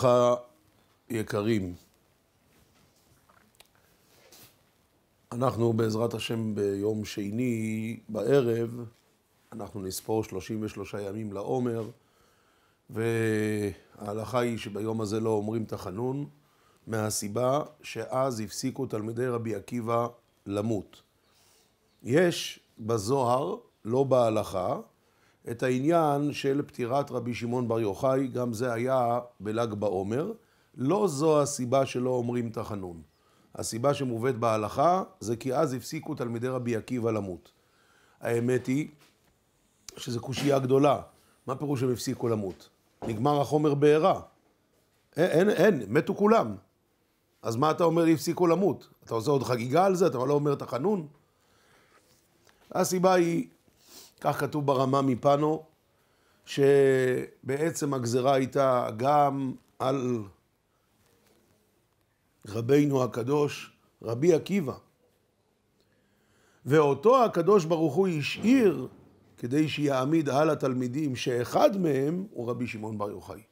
וברכה יקרים. אנחנו בעזרת השם ביום שני בערב, אנחנו נספור 33 ימים לעומר, וההלכה היא שביום הזה לא אומרים תחנון, מהסיבה שאז הפסיקו תלמידי רבי עקיבא למות. יש בזוהר, לא בהלכה, את העניין של פטירת רבי שמעון בר יוחאי, גם זה היה בל"ג בעומר. לא זו הסיבה שלא אומרים תחנון. הסיבה שמובאת בהלכה זה כי אז הפסיקו תלמידי רבי עקיבא למות. האמת היא שזו קושייה גדולה. מה פירוש הם הפסיקו למות? נגמר החומר בעירה. אין, אין, אין, מתו כולם. אז מה אתה אומר הפסיקו למות? אתה עושה עוד חגיגה על זה? אתה לא אומר תחנון? הסיבה היא כך כתוב ברמה מפנו, שבעצם הגזרה הייתה גם על רבינו הקדוש, רבי עקיבא. ואותו הקדוש ברוך הוא השאיר כדי שיעמיד על התלמידים שאחד מהם הוא רבי שמעון בר יוחאי.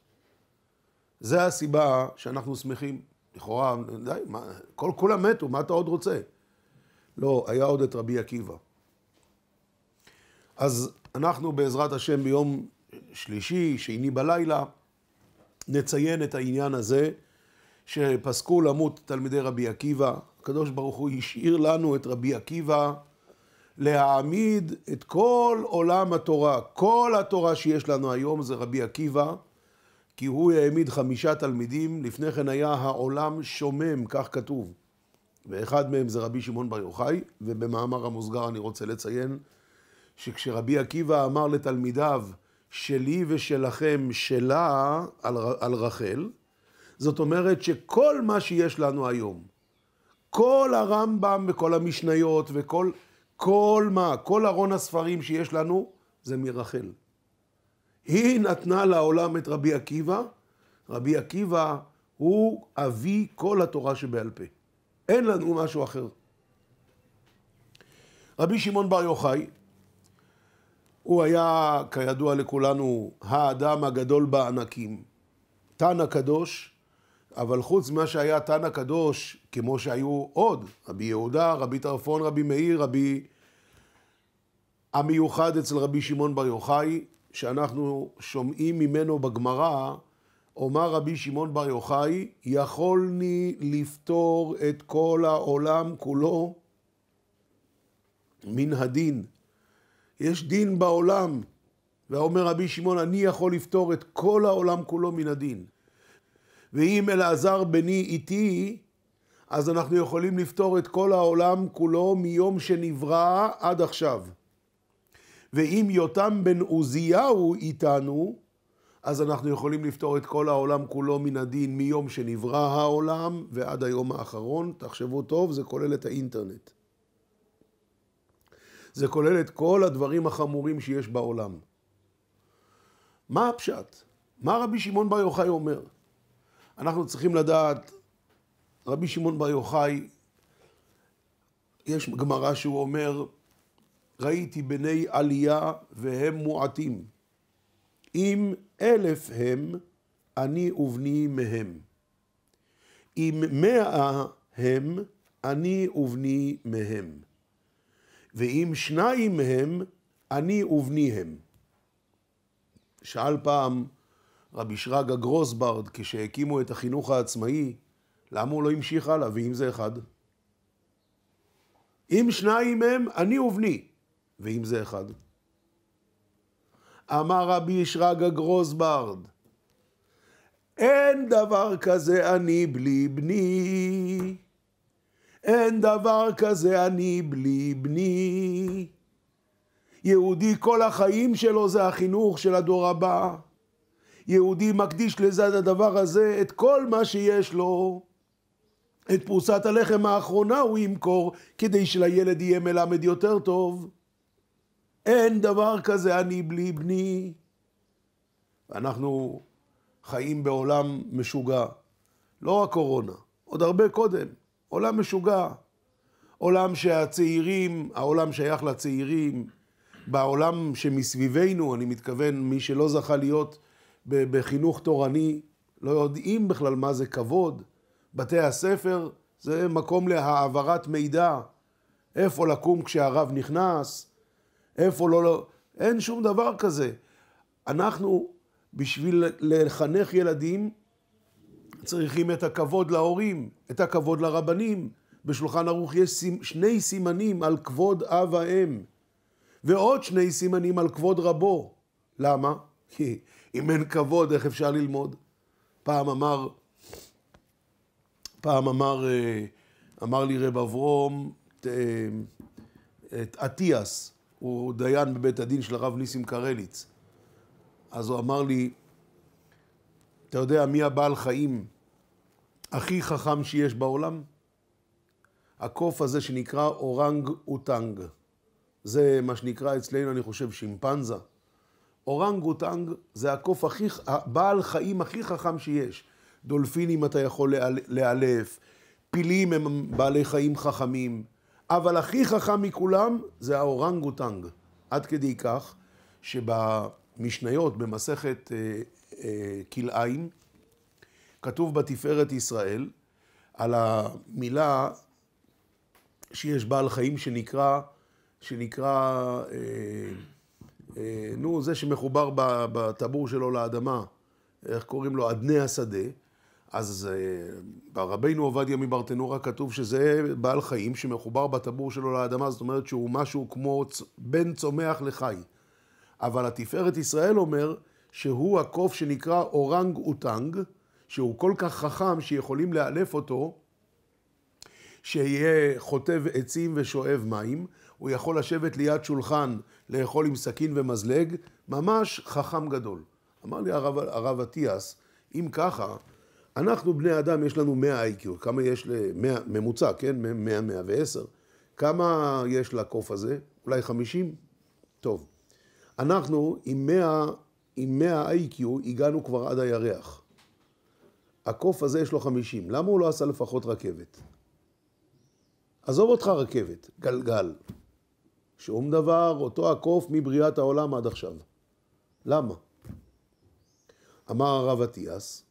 זה הסיבה שאנחנו שמחים. לכאורה, די, מה, כל כולם מתו, מה אתה עוד רוצה? לא, היה עוד את רבי עקיבא. אז אנחנו בעזרת השם ביום שלישי, שני בלילה, נציין את העניין הזה שפסקו למות תלמידי רבי עקיבא. הקדוש ברוך הוא השאיר לנו את רבי עקיבא להעמיד את כל עולם התורה. כל התורה שיש לנו היום זה רבי עקיבא, כי הוא העמיד חמישה תלמידים, לפני כן היה העולם שומם, כך כתוב. ואחד מהם זה רבי שמעון בר יוחאי, ובמאמר המוסגר אני רוצה לציין שכשרבי עקיבא אמר לתלמידיו, שלי ושלכם שלה על, על רחל, זאת אומרת שכל מה שיש לנו היום, כל הרמב"ם וכל המשניות וכל כל מה, כל ארון הספרים שיש לנו, זה מרחל. היא נתנה לעולם את רבי עקיבא, רבי עקיבא הוא אבי כל התורה שבעל פה. אין לנו משהו אחר. רבי שמעון בר יוחאי, הוא היה, כידוע לכולנו, האדם הגדול בענקים. תנא קדוש, אבל חוץ ממה שהיה תנא קדוש, כמו שהיו עוד, רבי יהודה, רבי טרפון, רבי מאיר, רבי... המיוחד אצל רבי שמעון בר יוחאי, שאנחנו שומעים ממנו בגמרא, אומר רבי שמעון בר יוחאי, יכולני לפתור את כל העולם כולו מן הדין. יש דין בעולם, ואומר רבי שמעון, אני יכול לפתור את כל העולם כולו מן הדין. ואם אלעזר בני איתי, אז אנחנו יכולים לפתור את כל העולם כולו מיום שנברא עד עכשיו. ואם יותם בן עוזיהו איתנו, אז אנחנו יכולים לפתור את כל העולם כולו מן הדין מיום שנברא העולם ועד היום האחרון. תחשבו טוב, זה כולל את האינטרנט. זה כולל את כל הדברים החמורים שיש בעולם. מה הפשט? מה רבי שמעון בר יוחאי אומר? אנחנו צריכים לדעת, רבי שמעון בר יוחאי, יש גמרא שהוא אומר, ראיתי בני עלייה והם מועטים. אם אלף הם, אני ובני מהם. אם מאה הם, אני ובני מהם. ואם שניים הם, אני ובני הם. שאל פעם רבי שרגא גרוסברד, כשהקימו את החינוך העצמאי, למה הוא לא המשיך הלאה, ואם זה אחד? אם שניים הם, אני ובני, ואם זה אחד. אמר רבי שרגא גרוסברד, אין דבר כזה אני בלי בני. אין דבר כזה אני בלי בני. יהודי כל החיים שלו זה החינוך של הדור הבא. יהודי מקדיש לזה הדבר הזה את כל מה שיש לו. את פרוסת הלחם האחרונה הוא ימכור כדי שלילד יהיה מלמד יותר טוב. אין דבר כזה אני בלי בני. אנחנו חיים בעולם משוגע. לא הקורונה, עוד הרבה קודם. עולם משוגע. עולם שהצעירים, העולם שייך לצעירים, בעולם שמסביבנו, אני מתכוון, מי שלא זכה להיות בחינוך תורני, לא יודעים בכלל מה זה כבוד. בתי הספר זה מקום להעברת מידע. איפה לקום כשהרב נכנס, איפה לא... לא... אין שום דבר כזה. אנחנו, בשביל לחנך ילדים, צריכים את הכבוד להורים, את הכבוד לרבנים. בשולחן ערוך יש שני סימנים על כבוד אב ואם, ועוד שני סימנים על כבוד רבו. למה? כי אם אין כבוד, איך אפשר ללמוד? פעם אמר, פעם אמר, אה, אמר לי רב אברום, את, אה, את אטיאס, הוא דיין בבית הדין של הרב ניסים קרליץ. אז הוא אמר לי, אתה יודע מי הבעל חיים הכי חכם שיש בעולם? הקוף הזה שנקרא אורנג אוטנג. זה מה שנקרא אצלנו, אני חושב, שימפנזה. אורנג אוטנג זה הקוף הכי, הבעל חיים הכי חכם שיש. דולפינים אתה יכול לאלף, פילים הם בעלי חיים חכמים, אבל הכי חכם מכולם זה האורנג אוטנג. עד כדי כך שבמשניות, במסכת אה, כלאיים. כתוב בתפארת ישראל על המילה שיש בעל חיים שנקרא, שנקרא, אה, אה, נו, זה שמחובר בטבור שלו לאדמה, איך קוראים לו? אדני השדה. אז אה, רבינו עובדיה מברטנורה כתוב שזה בעל חיים שמחובר בטבור שלו לאדמה, זאת אומרת שהוא משהו כמו בן צומח לחי. אבל התפארת ישראל אומר שהוא הקוף שנקרא אורנג אוטנג, שהוא כל כך חכם שיכולים לאלף אותו, שיהיה חוטב עצים ושואב מים, הוא יכול לשבת ליד שולחן, לאכול עם סכין ומזלג, ממש חכם גדול. אמר לי הרב, הרב אטיאס, אם ככה, אנחנו בני אדם, יש לנו 100 IQ, כמה יש ל... ממוצע, כן? 100, 110. כמה יש לקוף הזה? אולי 50? טוב. אנחנו עם 100 עם 100 IQ הגענו כבר עד הירח. הקוף הזה יש לו 50, למה הוא לא עשה לפחות רכבת? עזוב אותך רכבת, גלגל. שום דבר, אותו הקוף מבריאת העולם עד עכשיו. למה? אמר הרב אטיאס,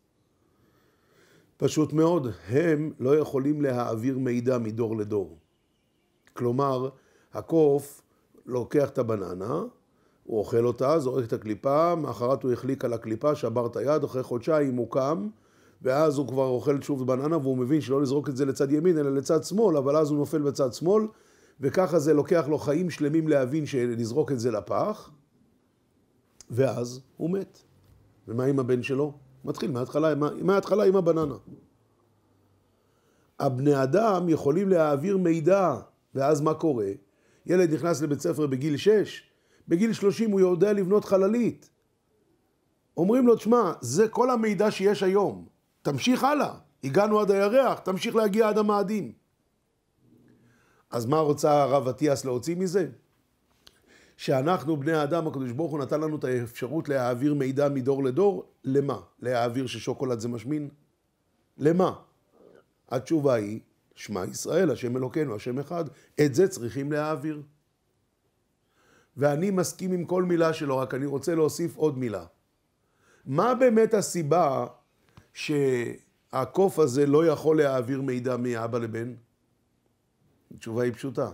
פשוט מאוד, הם לא יכולים להעביר מידע מדור לדור. כלומר, הקוף לוקח את הבננה, הוא אוכל אותה, זורק את הקליפה, מאחרת הוא החליק על הקליפה, שבר את היד, אחרי חודשיים הוא קם, ואז הוא כבר אוכל שוב בננה, והוא מבין שלא לזרוק את זה לצד ימין, אלא לצד שמאל, אבל אז הוא נופל בצד שמאל, וככה זה לוקח לו חיים שלמים להבין שלזרוק את זה לפח, ואז הוא מת. ומה עם הבן שלו? מתחיל מההתחלה, מההתחלה עם הבננה. הבני אדם יכולים להעביר מידע, ואז מה קורה? ילד נכנס לבית ספר בגיל 6, בגיל 30 הוא יודע לבנות חללית. אומרים לו, תשמע, זה כל המידע שיש היום, תמשיך הלאה, הגענו עד הירח, תמשיך להגיע עד המאדים. אז מה רוצה הרב אטיאס להוציא מזה? שאנחנו, בני האדם, הקדוש ברוך הוא נתן לנו את האפשרות להעביר מידע מדור לדור, למה? להעביר ששוקולד זה משמין? למה? התשובה היא, שמע ישראל, השם אלוקינו, השם אחד, את זה צריכים להעביר. ואני מסכים עם כל מילה שלו, רק אני רוצה להוסיף עוד מילה. מה באמת הסיבה שהקוף הזה לא יכול להעביר מידע מאבא לבן? התשובה היא פשוטה.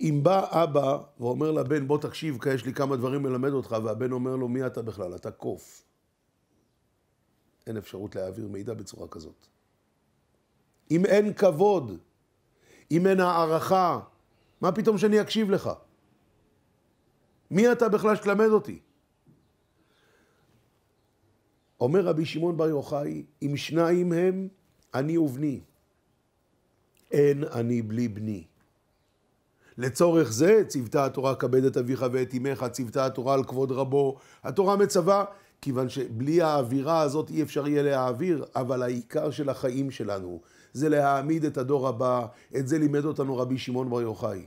אם בא אבא ואומר לבן, בוא תקשיב, כי יש לי כמה דברים ללמד אותך, והבן אומר לו, מי אתה בכלל? אתה קוף. אין אפשרות להעביר מידע בצורה כזאת. אם אין כבוד, אם אין הערכה, מה פתאום שאני אקשיב לך? מי אתה בכלל שתלמד אותי? אומר רבי שמעון בר יוחאי, אם שניים הם, אני ובני. אין אני בלי בני. לצורך זה ציוותה התורה כבד את אביך ואת אמך, ציוותה התורה על כבוד רבו. התורה מצווה, כיוון שבלי האווירה הזאת אי אפשר יהיה להעביר, אבל העיקר של החיים שלנו זה להעמיד את הדור הבא, את זה לימד אותנו רבי שמעון בר יוחאי.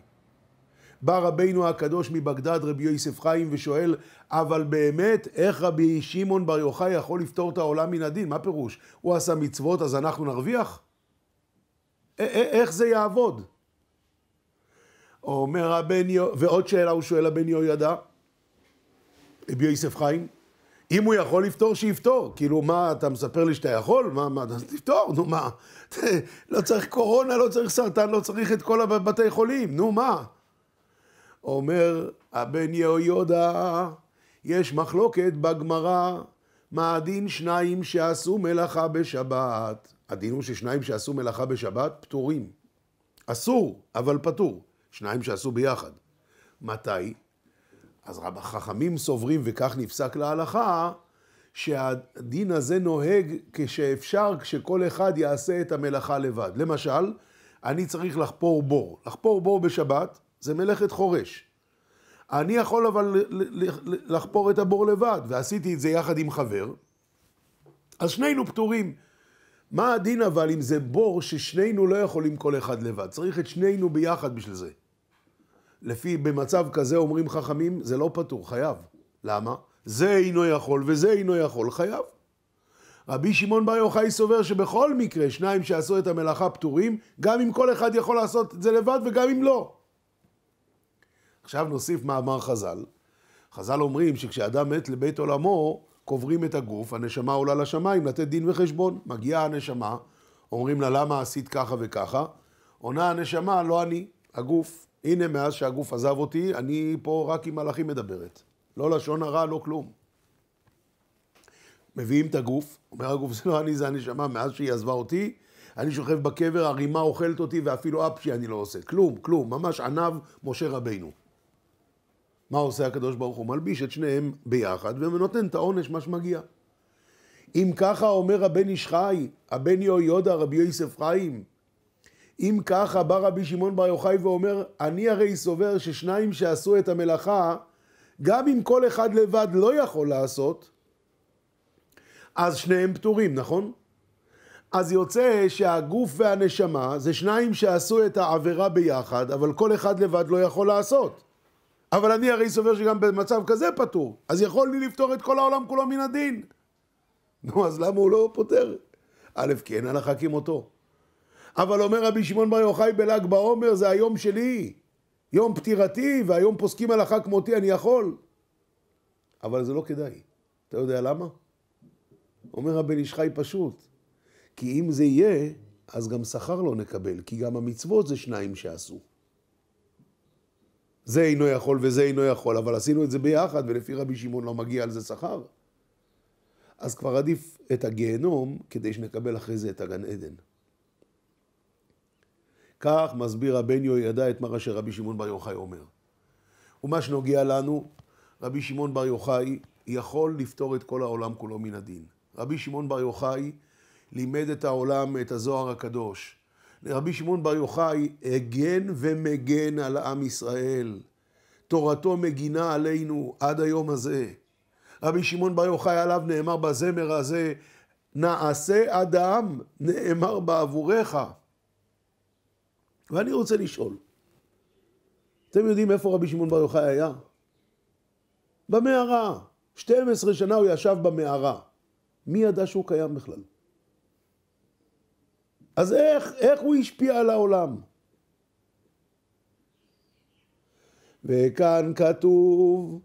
בא רבינו הקדוש מבגדד, רבי יוסף חיים, ושואל, אבל באמת, איך רבי שמעון בר יוחאי יכול לפתור את העולם מן הדין? מה פירוש? הוא עשה מצוות, אז אנחנו נרוויח? א- א- איך זה יעבוד? אומר הבן יו... ועוד שאלה הוא שואל הבן יהוידע, רבי יוסף חיים, אם הוא יכול לפתור, שיפתור. כאילו, מה, אתה מספר לי שאתה יכול? מה, מה, אז תפתור, נו, מה. לא צריך קורונה, לא צריך סרטן, לא צריך את כל הבתי חולים, נו, מה. אומר הבן יהוידה, יש מחלוקת בגמרא, מה הדין שניים שעשו מלאכה בשבת? הדין הוא ששניים שעשו מלאכה בשבת פטורים. אסור, אבל פטור. שניים שעשו ביחד. מתי? אז רב החכמים סוברים, וכך נפסק להלכה, שהדין הזה נוהג כשאפשר, כשכל אחד יעשה את המלאכה לבד. למשל, אני צריך לחפור בור. לחפור בור בשבת זה מלאכת חורש. אני יכול אבל לחפור את הבור לבד, ועשיתי את זה יחד עם חבר, אז שנינו פטורים. מה הדין אבל אם זה בור ששנינו לא יכולים כל אחד לבד? צריך את שנינו ביחד בשביל זה. לפי, במצב כזה אומרים חכמים, זה לא פטור, חייב. למה? זה אינו יכול וזה אינו יכול, חייב. רבי שמעון בר יוחאי סובר שבכל מקרה שניים שעשו את המלאכה פטורים, גם אם כל אחד יכול לעשות את זה לבד וגם אם לא. עכשיו נוסיף מאמר חז"ל. חז"ל אומרים שכשאדם מת לבית עולמו, קוברים את הגוף, הנשמה עולה לשמיים לתת דין וחשבון. מגיעה הנשמה, אומרים לה למה עשית ככה וככה, עונה הנשמה לא אני, הגוף. הנה, מאז שהגוף עזב אותי, אני פה רק עם מלאכים מדברת. לא לשון הרע, לא כלום. מביאים את הגוף, אומר הגוף, זה לא אני, זה הנשמה, מאז שהיא עזבה אותי, אני שוכב בקבר, הרימה אוכלת אותי, ואפילו אפשי אני לא עושה. כלום, כלום, ממש עניו משה רבינו. מה עושה הקדוש ברוך הוא? מלביש את שניהם ביחד, ונותן את העונש, מה שמגיע. אם ככה אומר הבן איש חי, הבן יהויודע, רבי יוסף חיים, אם ככה בא רבי שמעון בר יוחאי ואומר, אני הרי סובר ששניים שעשו את המלאכה, גם אם כל אחד לבד לא יכול לעשות, אז שניהם פטורים, נכון? אז יוצא שהגוף והנשמה זה שניים שעשו את העבירה ביחד, אבל כל אחד לבד לא יכול לעשות. אבל אני הרי סובר שגם במצב כזה פטור, אז יכול לי לפתור את כל העולם כולו מן הדין. נו, אז למה הוא לא פותר? א', כי אין הלכה כמותו. אבל אומר רבי שמעון בר יוחאי בל"ג בעומר, זה היום שלי, יום פטירתי, והיום פוסקים הלכה כמותי, אני יכול. אבל זה לא כדאי. אתה יודע למה? אומר הבן איש חי פשוט, כי אם זה יהיה, אז גם שכר לא נקבל, כי גם המצוות זה שניים שעשו. זה אינו יכול וזה אינו יכול, אבל עשינו את זה ביחד, ולפי רבי שמעון לא מגיע על זה שכר. אז כבר עדיף את הגיהנום, כדי שנקבל אחרי זה את הגן עדן. כך מסביר הבן יהוידע את מה אשר רבי שמעון בר יוחאי אומר. ומה שנוגע לנו, רבי שמעון בר יוחאי יכול לפתור את כל העולם כולו מן הדין. רבי שמעון בר יוחאי לימד את העולם את הזוהר הקדוש. רבי שמעון בר יוחאי הגן ומגן על עם ישראל. תורתו מגינה עלינו עד היום הזה. רבי שמעון בר יוחאי עליו נאמר בזמר הזה, נעשה אדם נאמר בעבורך. ואני רוצה לשאול, אתם יודעים איפה רבי שמעון בר יוחאי היה? במערה. 12 שנה הוא ישב במערה. מי ידע שהוא קיים בכלל? אז איך, איך הוא השפיע על העולם? וכאן כתוב,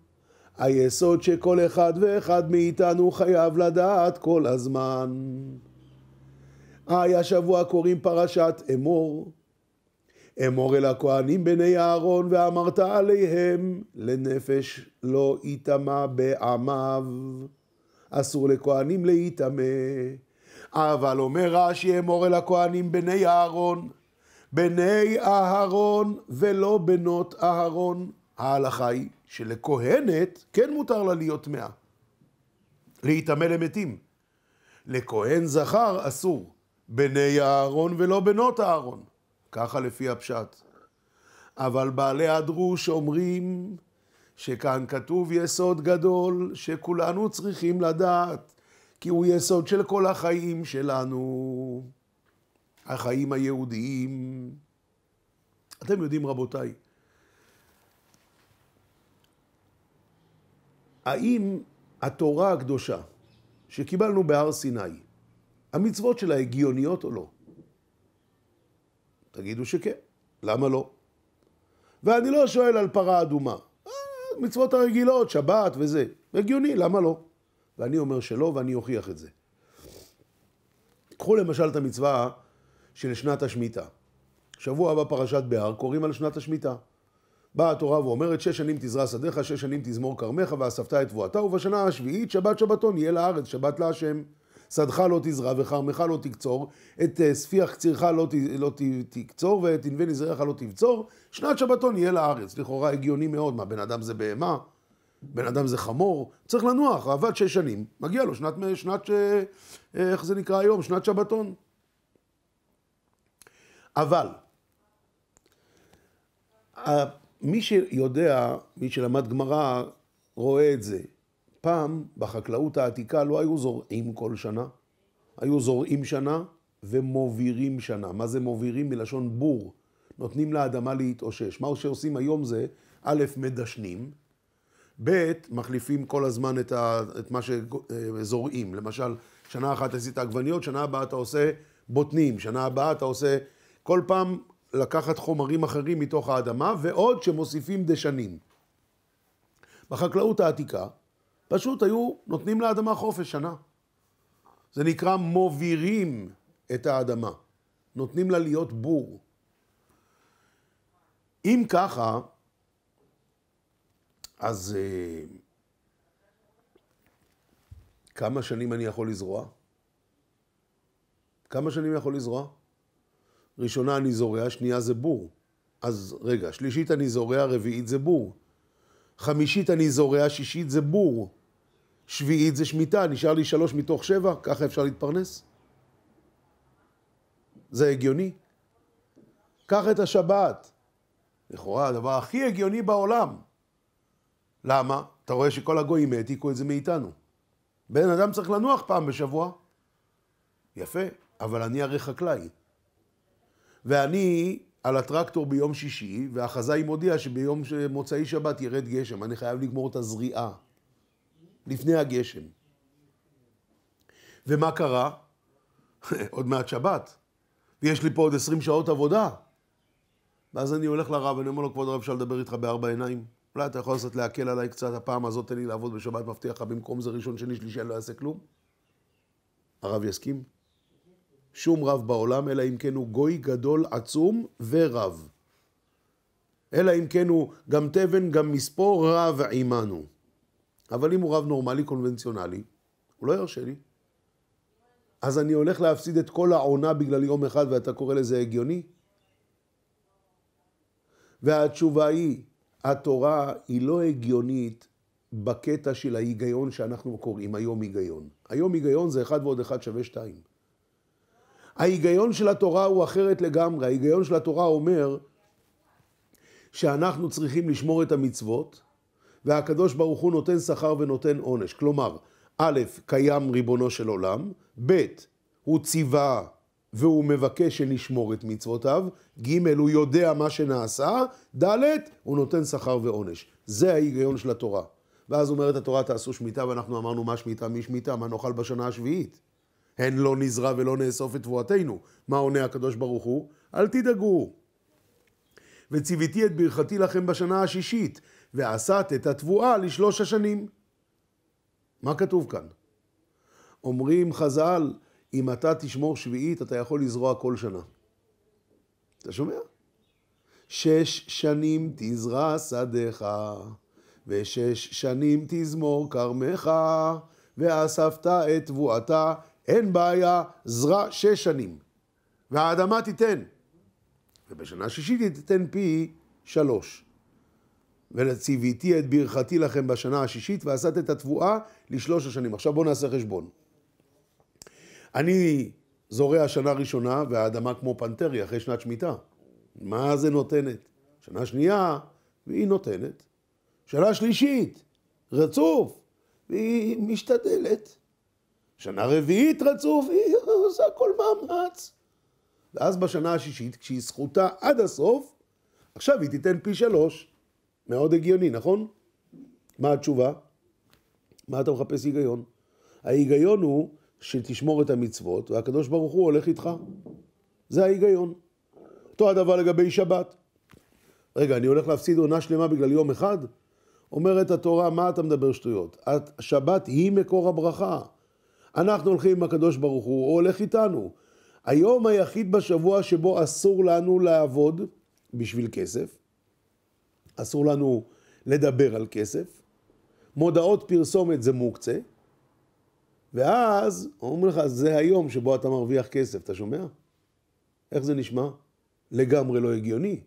היסוד שכל אחד ואחד מאיתנו חייב לדעת כל הזמן. היה שבוע קוראים פרשת אמור. אמור אל הכהנים בני אהרון ואמרת עליהם לנפש לא יטמא בעמיו. אסור לכהנים להיטמא. אבל אומר רש"י אמור אל הכהנים בני אהרון, בני אהרון ולא בנות אהרון. ההלכה היא שלכהנת כן מותר לה להיות טמאה. להיטמא למתים. לכהן זכר אסור, בני אהרון ולא בנות אהרון. ככה לפי הפשט. אבל בעלי הדרוש אומרים שכאן כתוב יסוד גדול שכולנו צריכים לדעת, כי הוא יסוד של כל החיים שלנו, החיים היהודיים. אתם יודעים, רבותיי, האם התורה הקדושה שקיבלנו בהר סיני, המצוות שלה הגיוניות או לא? תגידו שכן, למה לא? ואני לא שואל על פרה אדומה, אה, מצוות הרגילות, שבת וזה, הגיוני, למה לא? ואני אומר שלא, ואני אוכיח את זה. קחו למשל את המצווה של שנת השמיטה. שבוע הבא פרשת בהר, קוראים על שנת השמיטה. באה התורה ואומרת, שש שנים תזרע שדיך, שש שנים תזמור כרמך, ואספת את תבואתה, ובשנה השביעית שבת שבתון יהיה לארץ, שבת להשם. לה שדך לא תזרע וכרמך לא תקצור, את אה, ספיח קצירך לא, ת, לא ת, תקצור ואת ענבי נזרעך לא תבצור, שנת שבתון יהיה לארץ. לכאורה הגיוני מאוד, מה, בן אדם זה בהמה? בן אדם זה חמור? צריך לנוח, עבד שש שנים, מגיע לו שנת, שנת, ש... אה, אה, איך זה נקרא היום? שנת שבתון. אבל, מי שיודע, מי שלמד גמרא, רואה את זה. פעם בחקלאות העתיקה לא היו זורעים כל שנה, היו זורעים שנה ומובירים שנה. מה זה מובירים? מלשון בור. נותנים לאדמה להתאושש. מה שעושים היום זה, א', מדשנים, ב', מחליפים כל הזמן את, ה, את מה שזורעים. למשל, שנה אחת עשית עגבניות, שנה הבאה אתה עושה בוטנים, שנה הבאה אתה עושה... כל פעם לקחת חומרים אחרים מתוך האדמה, ועוד שמוסיפים דשנים. בחקלאות העתיקה, פשוט היו נותנים לאדמה חופש שנה. זה נקרא מובירים את האדמה, נותנים לה להיות בור. אם ככה, אז אה, כמה שנים אני יכול לזרוע? כמה שנים אני יכול לזרוע? ראשונה אני זורע, שנייה זה בור. אז רגע, שלישית אני זורע, רביעית זה בור. חמישית אני זורע, שישית זה בור, שביעית זה שמיטה, נשאר לי שלוש מתוך שבע, ככה אפשר להתפרנס? זה הגיוני? קח את השבת, לכאורה הדבר הכי הגיוני בעולם. למה? אתה רואה שכל הגויים העתיקו את זה מאיתנו. בן אדם צריך לנוח פעם בשבוע. יפה, אבל אני הרי חקלאי. ואני על הטרקטור ביום שישי, והחזאי מודיע שביום מוצאי שבת ירד גשם, אני חייב לגמור את הזריעה לפני הגשם. ומה קרה? עוד מעט שבת, ויש לי פה עוד 20 שעות עבודה. ואז אני הולך לרב, ואני אומר לו, כבוד הרב, אפשר לדבר איתך בארבע עיניים? אולי אתה יכול לעשות להקל עליי קצת, הפעם הזאת תן לי לעבוד בשבת, מבטיח לך, במקום זה ראשון, שני, שלישי, אני לא אעשה כלום? הרב יסכים? שום רב בעולם, אלא אם כן הוא גוי גדול עצום ורב. אלא אם כן הוא גם תבן, גם מספור רב עימנו. אבל אם הוא רב נורמלי, קונבנציונלי, הוא לא ירשה לי. אז אני הולך להפסיד את כל העונה בגלל יום אחד ואתה קורא לזה הגיוני? והתשובה היא, התורה היא לא הגיונית בקטע של ההיגיון שאנחנו קוראים היום היגיון. היום היגיון זה אחד ועוד אחד שווה שתיים. ההיגיון של התורה הוא אחרת לגמרי. ההיגיון של התורה אומר שאנחנו צריכים לשמור את המצוות, והקדוש ברוך הוא נותן שכר ונותן עונש. כלומר, א', קיים ריבונו של עולם, ב', הוא ציווה והוא מבקש שנשמור את מצוותיו, ג', הוא יודע מה שנעשה, ד', הוא נותן שכר ועונש. זה ההיגיון של התורה. ואז אומרת התורה, תעשו שמיטה, ואנחנו אמרנו, מה שמיטה, מי שמיטה, מה נאכל בשנה השביעית? הן לא נזרע ולא נאסוף את תבואתנו. מה עונה הקדוש ברוך הוא? אל תדאגו. וציוויתי את ברכתי לכם בשנה השישית, ועשת את התבואה לשלוש השנים. מה כתוב כאן? אומרים חז"ל, אם אתה תשמור שביעית, אתה יכול לזרוע כל שנה. אתה שומע? שש שנים תזרע שדך, ושש שנים תזמור כרמך, ואספת את תבואתה אין בעיה, זרע שש שנים, והאדמה תיתן. ובשנה השישית היא תיתן פי שלוש. ולציוויתי את ברכתי לכם בשנה השישית, ועשת את התבואה לשלוש השנים. עכשיו בואו נעשה חשבון. אני זורע שנה ראשונה, והאדמה כמו פנתרי אחרי שנת שמיטה. מה זה נותנת? שנה שנייה, והיא נותנת. שנה שלישית, רצוף, והיא משתדלת. שנה רביעית רצוף, היא עושה כל מאמץ. ואז בשנה השישית, כשהיא זכותה עד הסוף, עכשיו היא תיתן פי שלוש. מאוד הגיוני, נכון? מה התשובה? מה אתה מחפש היגיון? ההיגיון הוא שתשמור את המצוות, והקדוש ברוך הוא הולך איתך. זה ההיגיון. אותו הדבר לגבי שבת. רגע, אני הולך להפסיד עונה שלמה בגלל יום אחד? אומרת התורה, מה אתה מדבר שטויות? שבת היא מקור הברכה. אנחנו הולכים עם הקדוש ברוך הוא, הוא הולך איתנו. היום היחיד בשבוע שבו אסור לנו לעבוד בשביל כסף, אסור לנו לדבר על כסף, מודעות פרסומת זה מוקצה, ואז אומרים לך, זה היום שבו אתה מרוויח כסף, אתה שומע? איך זה נשמע? לגמרי לא הגיוני.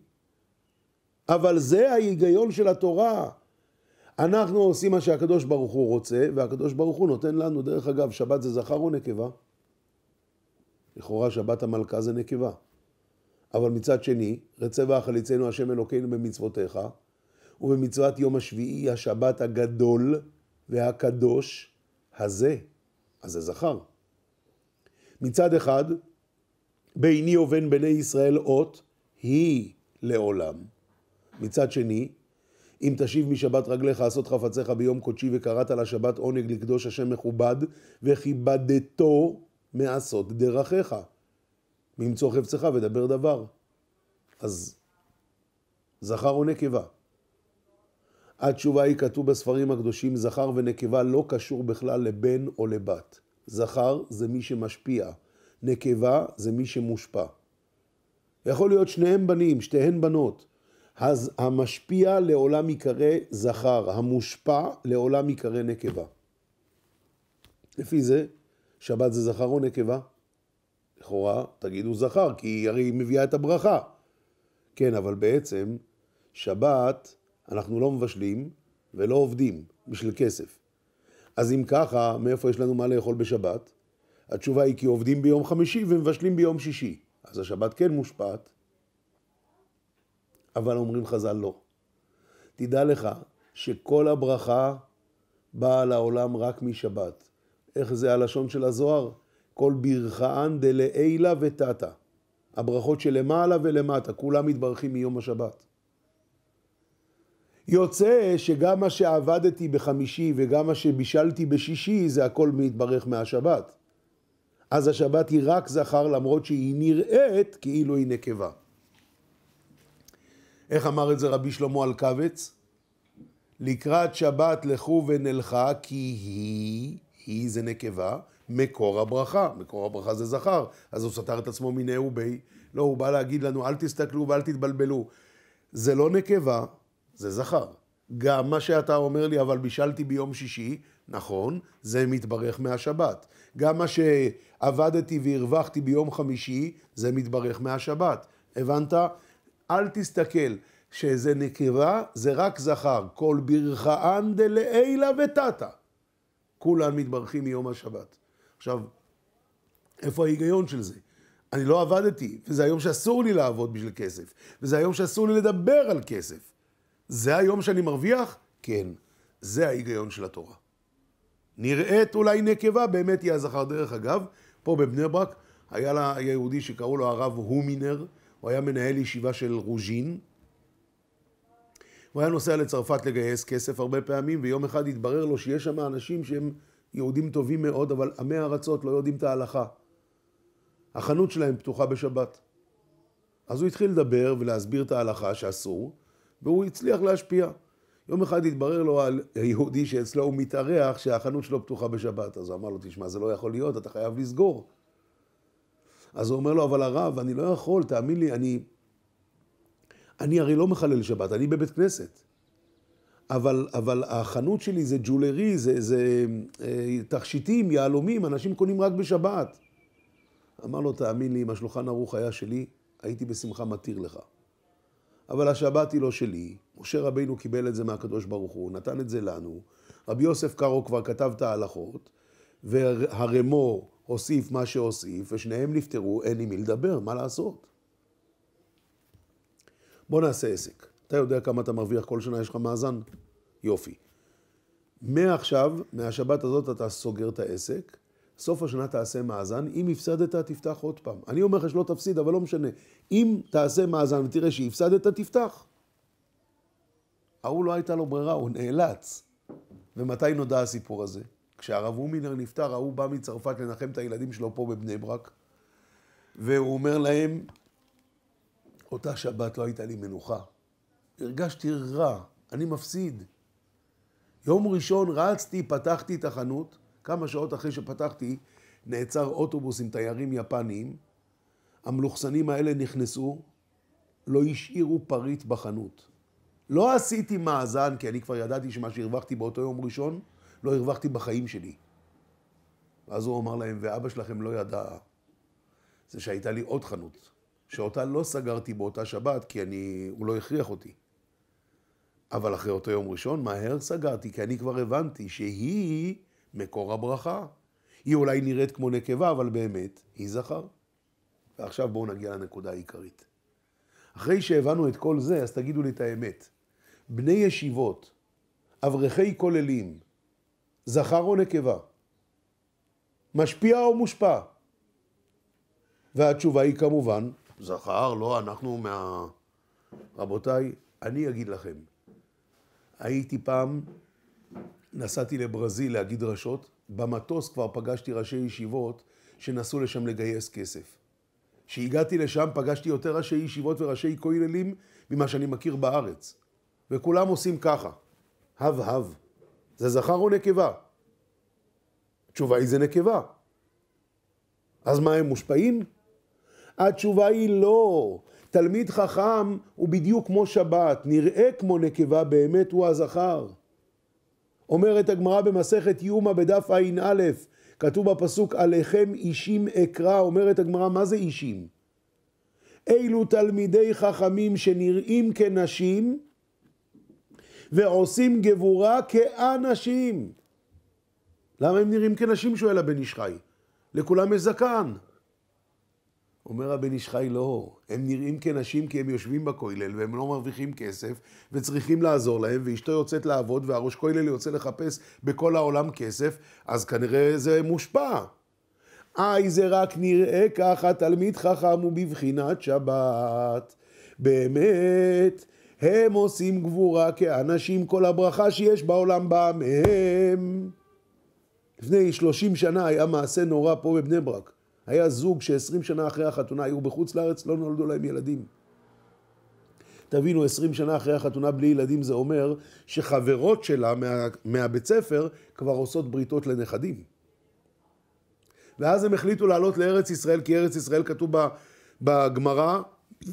אבל זה ההיגיון של התורה. אנחנו עושים מה שהקדוש ברוך הוא רוצה, והקדוש ברוך הוא נותן לנו, דרך אגב, שבת זה זכר או נקבה? לכאורה שבת המלכה זה נקבה. אבל מצד שני, רצה ואחליצנו השם אלוקינו במצוותיך, ובמצוות יום השביעי, השבת הגדול והקדוש הזה. אז זה זכר. מצד אחד, ביני ובין בני ישראל אות היא לעולם. מצד שני, אם תשיב משבת רגליך עשות חפציך ביום קודשי וקראת לשבת עונג לקדוש השם מכובד וכיבדתו מעשות דרכיך. ממצוא חפצך ודבר דבר. אז זכר או נקבה? התשובה היא כתוב בספרים הקדושים, זכר ונקבה לא קשור בכלל לבן או לבת. זכר זה מי שמשפיע, נקבה זה מי שמושפע. יכול להיות שניהם בנים, שתיהן בנות. אז המשפיע לעולם יקרא זכר, המושפע לעולם יקרא נקבה. לפי זה, שבת זה זכר או נקבה? לכאורה, תגידו זכר, כי היא הרי מביאה את הברכה. כן, אבל בעצם, שבת, אנחנו לא מבשלים ולא עובדים בשביל כסף. אז אם ככה, מאיפה יש לנו מה לאכול בשבת? התשובה היא כי עובדים ביום חמישי ומבשלים ביום שישי. אז השבת כן מושפעת אבל אומרים חז"ל לא. תדע לך שכל הברכה באה לעולם רק משבת. איך זה הלשון של הזוהר? כל ברכהן דלעילה ותתא. הברכות שלמעלה ולמטה, כולם מתברכים מיום השבת. יוצא שגם מה שעבדתי בחמישי וגם מה שבישלתי בשישי, זה הכל מתברך מהשבת. אז השבת היא רק זכר למרות שהיא נראית כאילו היא נקבה. איך אמר את זה רבי שלמה אלקבץ? לקראת שבת לכו ונלכה, כי היא, היא זה נקבה, מקור הברכה. מקור הברכה זה זכר. אז הוא סתר את עצמו מנהו בי. לא, הוא בא להגיד לנו, אל תסתכלו ואל תתבלבלו. זה לא נקבה, זה זכר. גם מה שאתה אומר לי, אבל בישלתי ביום שישי, נכון, זה מתברך מהשבת. גם מה שעבדתי והרווחתי ביום חמישי, זה מתברך מהשבת. הבנת? אל תסתכל שזה נקבה, זה רק זכר. כל ברכאן דלעילה ותתא. כולם מתברכים מיום השבת. עכשיו, איפה ההיגיון של זה? אני לא עבדתי, וזה היום שאסור לי לעבוד בשביל כסף, וזה היום שאסור לי לדבר על כסף. זה היום שאני מרוויח? כן, זה ההיגיון של התורה. נראית אולי נקבה, באמת היא הזכר. דרך אגב, פה בבני ברק היה לה יהודי שקראו לו הרב הומינר, הוא היה מנהל ישיבה של רוז'ין. הוא היה נוסע לצרפת לגייס כסף הרבה פעמים, ויום אחד התברר לו שיש שם אנשים שהם יהודים טובים מאוד, אבל עמי ארצות לא יודעים את ההלכה. החנות שלהם פתוחה בשבת. אז הוא התחיל לדבר ולהסביר את ההלכה שאסור, והוא הצליח להשפיע. יום אחד התברר לו על יהודי שאצלו הוא מתארח שהחנות שלו פתוחה בשבת. אז הוא אמר לו, תשמע, זה לא יכול להיות, אתה חייב לסגור. אז הוא אומר לו, אבל הרב, אני לא יכול, תאמין לי, אני, אני הרי לא מחלל שבת, אני בבית כנסת. אבל, אבל החנות שלי זה ג'ולרי, זה, זה אה, תכשיטים, יהלומים, אנשים קונים רק בשבת. אמר לו, תאמין לי, אם השולחן ערוך היה שלי, הייתי בשמחה מתיר לך. אבל השבת היא לא שלי. משה רבינו קיבל את זה מהקדוש ברוך הוא, נתן את זה לנו. רבי יוסף קארו כבר כתב את ההלכות, והרמור הוסיף מה שהוסיף, ושניהם נפטרו, אין עם מי לדבר, מה לעשות? בוא נעשה עסק. אתה יודע כמה אתה מרוויח כל שנה, יש לך מאזן? יופי. מעכשיו, מהשבת הזאת אתה סוגר את העסק, סוף השנה תעשה מאזן, אם הפסדת תפתח עוד פעם. אני אומר לך שלא תפסיד, אבל לא משנה. אם תעשה מאזן ותראה שהפסדת, תפתח. ההוא לא הייתה לו ברירה, הוא נאלץ. ומתי נודע הסיפור הזה? כשהרב הומינר נפטר, ההוא בא מצרפת לנחם את הילדים שלו פה בבני ברק, והוא אומר להם, אותה שבת לא הייתה לי מנוחה. הרגשתי רע, אני מפסיד. יום ראשון רצתי, פתחתי את החנות, כמה שעות אחרי שפתחתי, נעצר אוטובוס עם תיירים יפניים, המלוכסנים האלה נכנסו, לא השאירו פריט בחנות. לא עשיתי מאזן, כי אני כבר ידעתי שמה שהרווחתי באותו יום ראשון, לא הרווחתי בחיים שלי. ואז הוא אמר להם, ואבא שלכם לא ידע, זה שהייתה לי עוד חנות, שאותה לא סגרתי באותה שבת, כי אני, הוא לא הכריח אותי. אבל אחרי אותו יום ראשון, מהר סגרתי, כי אני כבר הבנתי שהיא מקור הברכה. היא אולי נראית כמו נקבה, אבל באמת, היא זכר. ועכשיו בואו נגיע לנקודה העיקרית. אחרי שהבנו את כל זה, אז תגידו לי את האמת. בני ישיבות, אברכי כוללים, זכר או נקבה? משפיע או מושפע? והתשובה היא כמובן, זכר, לא, אנחנו מה... רבותיי, אני אגיד לכם, הייתי פעם, נסעתי לברזיל להגיד דרשות, במטוס כבר פגשתי ראשי ישיבות שנסעו לשם לגייס כסף. כשהגעתי לשם פגשתי יותר ראשי ישיבות וראשי כוללים ממה שאני מכיר בארץ. וכולם עושים ככה, הב הב. זה זכר או נקבה? התשובה היא זה נקבה. אז מה הם מושפעים? התשובה היא לא. תלמיד חכם הוא בדיוק כמו שבת, נראה כמו נקבה, באמת הוא הזכר. אומרת הגמרא במסכת יומא בדף ע"א, כתוב בפסוק עליכם אישים אקרא, אומרת הגמרא מה זה אישים? אילו תלמידי חכמים שנראים כנשים ועושים גבורה כאנשים. למה הם נראים כנשים? שואל הבן איש חי. לכולם יש זקן. אומר הבן איש חי, לא, הם נראים כנשים כי הם יושבים בכולל והם לא מרוויחים כסף וצריכים לעזור להם, ואשתו יוצאת לעבוד והראש כולל יוצא לחפש בכל העולם כסף, אז כנראה זה מושפע. אי זה רק נראה ככה, תלמיד חכם הוא בבחינת שבת. באמת, הם עושים גבורה כאנשים כל הברכה שיש בעולם באה מהם. לפני שלושים שנה היה מעשה נורא פה בבני ברק. היה זוג שעשרים שנה אחרי החתונה היו בחוץ לארץ, לא נולדו להם ילדים. תבינו, עשרים שנה אחרי החתונה בלי ילדים זה אומר שחברות שלה מה, מהבית ספר כבר עושות בריתות לנכדים. ואז הם החליטו לעלות לארץ ישראל, כי ארץ ישראל כתוב בגמרא,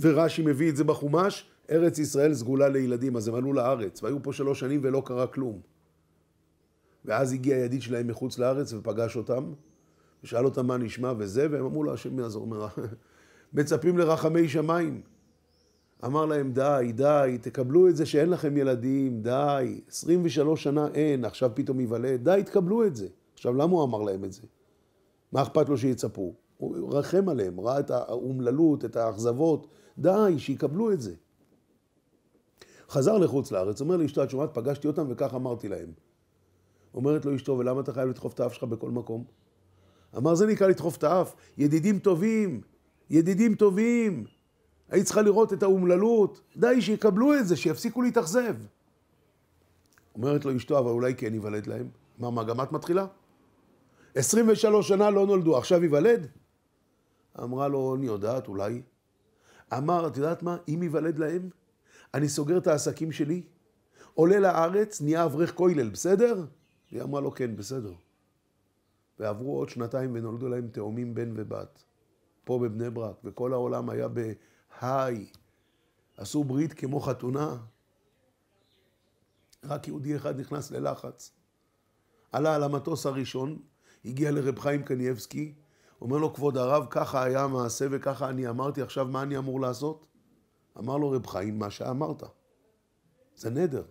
ורש"י מביא את זה בחומש, ארץ ישראל סגולה לילדים, אז הם עלו לארץ, והיו פה שלוש שנים ולא קרה כלום. ואז הגיע ידיד שלהם מחוץ לארץ ופגש אותם, ושאל אותם מה נשמע וזה, והם אמרו לה, השם יעזור מרע. מצפים לרחמי שמיים. אמר להם, די, די, תקבלו את זה שאין לכם ילדים, די, 23 שנה אין, עכשיו פתאום ייוולד, די, תקבלו את זה. עכשיו, למה הוא אמר להם את זה? מה אכפת לו שיצפו? הוא רחם עליהם, ראה את האומללות, את האכזבות, די, שיקבלו את זה. חזר לחוץ לארץ, אומר לאשתו, את שומעת, פגשתי אותם וכך אמרתי להם. אומרת לו אשתו, ולמה אתה חייב לדחוף את האף שלך בכל מקום? אמר, זה נקרא לדחוף את האף, ידידים טובים, ידידים טובים. היית צריכה לראות את האומללות, די, שיקבלו את זה, שיפסיקו להתאכזב. אומרת לו אשתו, אבל אולי כן ייוולד להם. אמר, מה, גם את מתחילה? 23 שנה לא נולדו, עכשיו ייוולד? אמרה לו, אני יודעת, אולי. אמר, את יודעת מה, אם ייוולד להם, אני סוגר את העסקים שלי, עולה לארץ, נהיה אברך כוילל, בסדר? והיא אמרה לו, כן, בסדר. ועברו עוד שנתיים ונולדו להם תאומים בן ובת, פה בבני ברק, וכל העולם היה בהיי. עשו ברית כמו חתונה. רק יהודי אחד נכנס ללחץ. עלה על המטוס הראשון, הגיע לרב חיים קניאבסקי, אומר לו, כבוד הרב, ככה היה המעשה וככה אני אמרתי, עכשיו מה אני אמור לעשות? אמר לו רב חיים, מה שאמרת. זה נדר.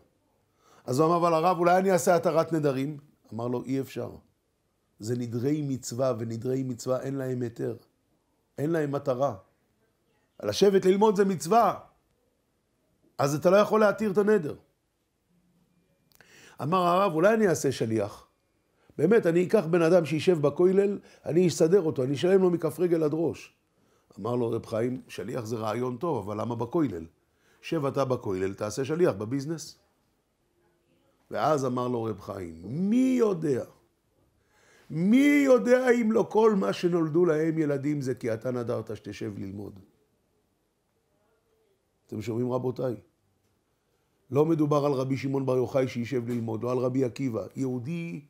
אז הוא אמר, אבל הרב, אולי אני אעשה התרת נדרים? אמר לו, אי אפשר. זה נדרי מצווה, ונדרי מצווה אין להם היתר. אין להם מטרה. לשבת ללמוד זה מצווה. אז אתה לא יכול להתיר את הנדר. אמר הרב, אולי אני אעשה שליח. באמת, אני אקח בן אדם שישב בכולל, אני אסדר אותו, אני אשלם לו מכף רגל עד ראש. אמר לו רב חיים, שליח זה רעיון טוב, אבל למה בכוילל? שב אתה בכוילל, תעשה שליח בביזנס. ואז אמר לו רב חיים, מי יודע? מי יודע אם לא כל מה שנולדו להם ילדים זה כי אתה נדרת שתשב ללמוד. אתם שומעים רבותיי? לא מדובר על רבי שמעון בר יוחאי שישב ללמוד, לא על רבי עקיבא. יהודי,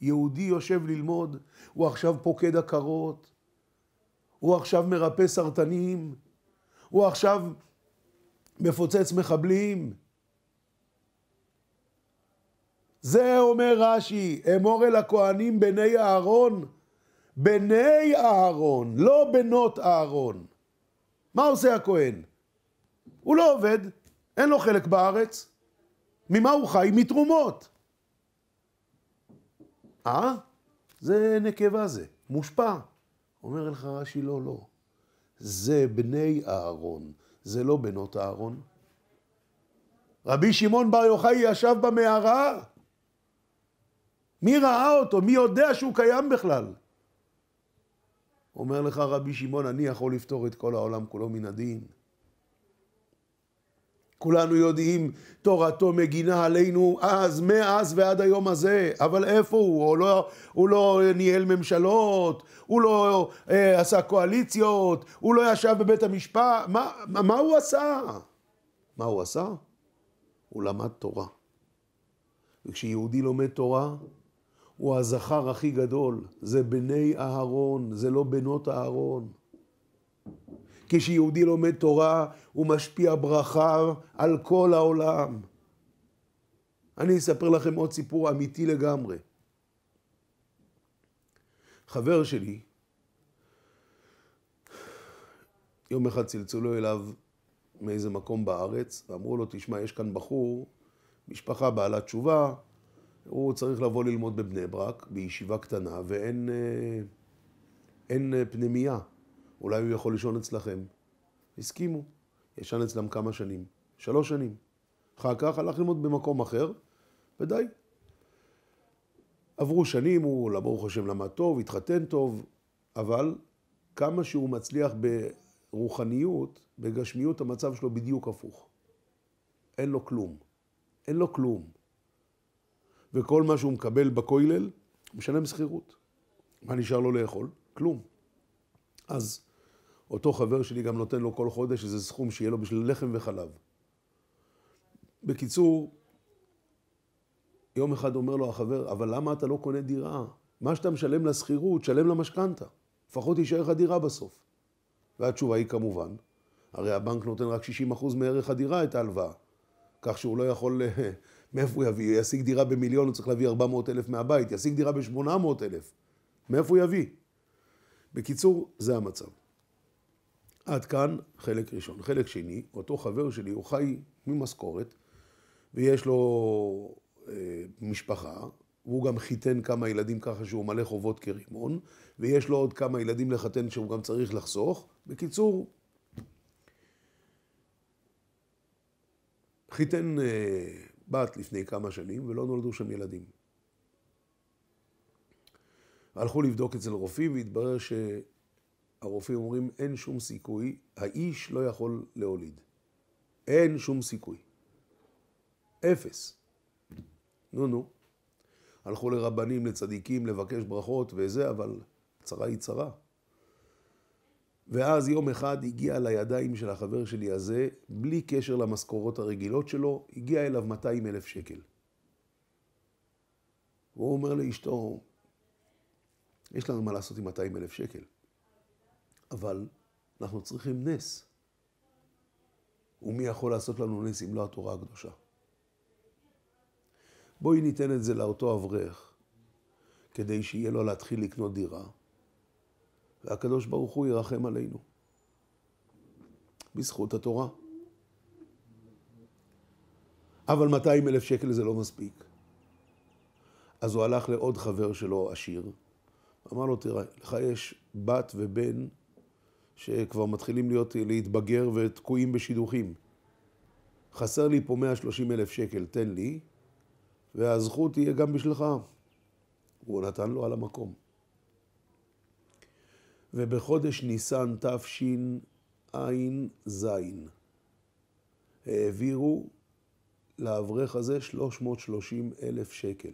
יהודי יושב ללמוד, הוא עכשיו פוקד עקרות, הוא עכשיו מרפא סרטנים, הוא עכשיו מפוצץ מחבלים. זה אומר רש"י, אמור אל הכהנים בני אהרון, בני אהרון, לא בנות אהרון. מה עושה הכהן? הוא לא עובד, אין לו חלק בארץ. ממה הוא חי? מתרומות. אה? זה נקבה זה, מושפע. אומר לך רש"י, לא, לא. זה בני אהרון, זה לא בנות אהרון. רבי שמעון בר יוחאי ישב במערה. מי ראה אותו? מי יודע שהוא קיים בכלל? אומר לך רבי שמעון, אני יכול לפתור את כל העולם כולו מן הדין. כולנו יודעים, תורתו מגינה עלינו אז, מאז ועד היום הזה, אבל איפה הוא? הוא לא, הוא לא ניהל ממשלות, הוא לא אה, עשה קואליציות, הוא לא ישב בבית המשפט, מה, מה הוא עשה? מה הוא עשה? הוא למד תורה. וכשיהודי לומד תורה, הוא הזכר הכי גדול, זה בני אהרון, זה לא בנות אהרון. כשיהודי לומד תורה, הוא משפיע ברכה על כל העולם. אני אספר לכם עוד סיפור אמיתי לגמרי. חבר שלי, יום אחד צלצלו אליו מאיזה מקום בארץ, ואמרו לו, תשמע, יש כאן בחור, משפחה בעלת תשובה, הוא צריך לבוא ללמוד בבני ברק, בישיבה קטנה, ואין אה, אין אה, פנימייה. אולי הוא יכול לישון אצלכם. הסכימו. ישן אצלם כמה שנים, שלוש שנים. אחר כך הלך ללמוד במקום אחר, ודי. עברו שנים, הוא לא, ברוך השם למד טוב, התחתן טוב, אבל כמה שהוא מצליח ברוחניות, בגשמיות המצב שלו בדיוק הפוך. אין לו כלום. אין לו כלום. וכל מה שהוא מקבל בכוילל, הוא משלם שכירות. מה נשאר לו לאכול? כלום. אז אותו חבר שלי גם נותן לו כל חודש איזה סכום שיהיה לו בשביל לחם וחלב. בקיצור, יום אחד אומר לו החבר, אבל למה אתה לא קונה דירה? מה שאתה משלם לשכירות, תשלם למשכנתה. לפחות תישאר לך דירה בסוף. והתשובה היא כמובן, הרי הבנק נותן רק 60% מערך הדירה את ההלוואה, כך שהוא לא יכול, מאיפה הוא יביא? הוא ישיג דירה במיליון, הוא צריך להביא 400 אלף מהבית, ישיג דירה ב-800 אלף, מאיפה הוא יביא? בקיצור, זה המצב. עד כאן חלק ראשון. חלק שני, אותו חבר שלי, הוא חי ממשכורת, ויש לו אה, משפחה, והוא גם חיתן כמה ילדים ככה שהוא מלא חובות כרימון, ויש לו עוד כמה ילדים לחתן שהוא גם צריך לחסוך. בקיצור, חיתן אה, בת לפני כמה שנים, ולא נולדו שם ילדים. הלכו לבדוק אצל רופאים, והתברר ש... הרופאים אומרים, אין שום סיכוי, האיש לא יכול להוליד. אין שום סיכוי. אפס. נו נו. הלכו לרבנים, לצדיקים, לבקש ברכות וזה, אבל צרה היא צרה. ואז יום אחד הגיע לידיים של החבר שלי הזה, בלי קשר למשכורות הרגילות שלו, הגיע אליו 200 אלף שקל. והוא אומר לאשתו, יש לנו מה לעשות עם 200 אלף שקל. אבל אנחנו צריכים נס. ומי יכול לעשות לנו נס אם לא התורה הקדושה? בואי ניתן את זה לאותו אברך, כדי שיהיה לו להתחיל לקנות דירה, והקדוש ברוך הוא ירחם עלינו. בזכות התורה. אבל 200 אלף שקל זה לא מספיק. אז הוא הלך לעוד חבר שלו עשיר, אמר לו, תראה, לך יש בת ובן שכבר מתחילים להיות, להתבגר ותקועים בשידוכים. חסר לי פה 130 אלף שקל, תן לי, והזכות תהיה גם בשבילך. הוא נתן לו על המקום. ובחודש ניסן תשע"ז העבירו לאברך הזה 330 אלף שקל.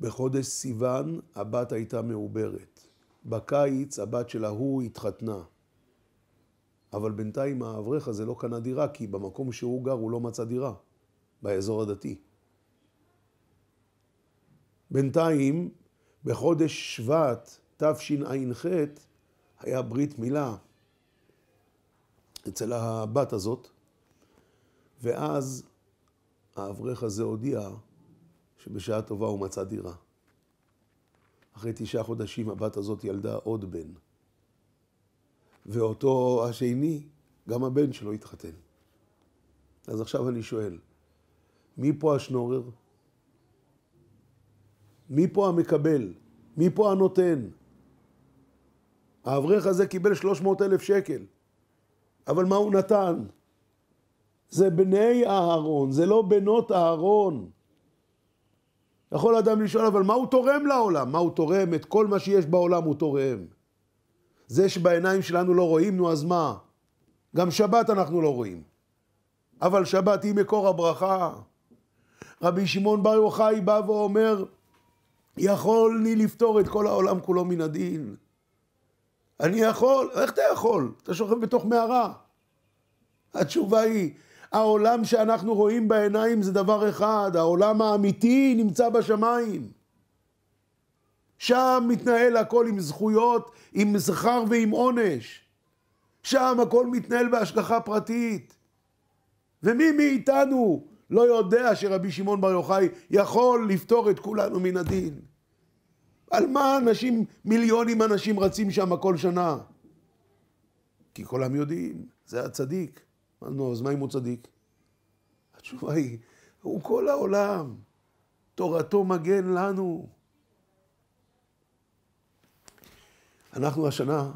בחודש סיוון הבת הייתה מעוברת. בקיץ הבת של ההוא התחתנה. אבל בינתיים האברך הזה לא קנה דירה, כי במקום שהוא גר הוא לא מצא דירה, באזור הדתי. בינתיים, בחודש שבט תשע"ח היה ברית מילה אצל הבת הזאת, ואז האברך הזה הודיע שבשעה טובה הוא מצא דירה. אחרי תשעה חודשים הבת הזאת ילדה עוד בן. ואותו השני, גם הבן שלו התחתן. אז עכשיו אני שואל, מי פה השנורר? מי פה המקבל? מי פה הנותן? האברך הזה קיבל 300 אלף שקל, אבל מה הוא נתן? זה בני אהרון, זה לא בנות אהרון. יכול אדם לשאול, אבל מה הוא תורם לעולם? מה הוא תורם? את כל מה שיש בעולם הוא תורם. זה שבעיניים שלנו לא רואים, נו אז מה? גם שבת אנחנו לא רואים. אבל שבת היא מקור הברכה. רבי שמעון בר יוחאי בא ואומר, יכולני לפתור את כל העולם כולו מן הדין. אני יכול, איך אתה יכול? אתה שוכב בתוך מערה. התשובה היא, העולם שאנחנו רואים בעיניים זה דבר אחד, העולם האמיתי נמצא בשמיים. שם מתנהל הכל עם זכויות, עם זכר ועם עונש. שם הכל מתנהל בהשגחה פרטית. ומי מאיתנו לא יודע שרבי שמעון בר יוחאי יכול לפתור את כולנו מן הדין? על מה אנשים, מיליונים אנשים רצים שם כל שנה? כי כולם יודעים, זה הצדיק. נו, אז מה אם הוא צדיק? התשובה היא, הוא כל העולם. תורתו מגן לנו. אנחנו השנה,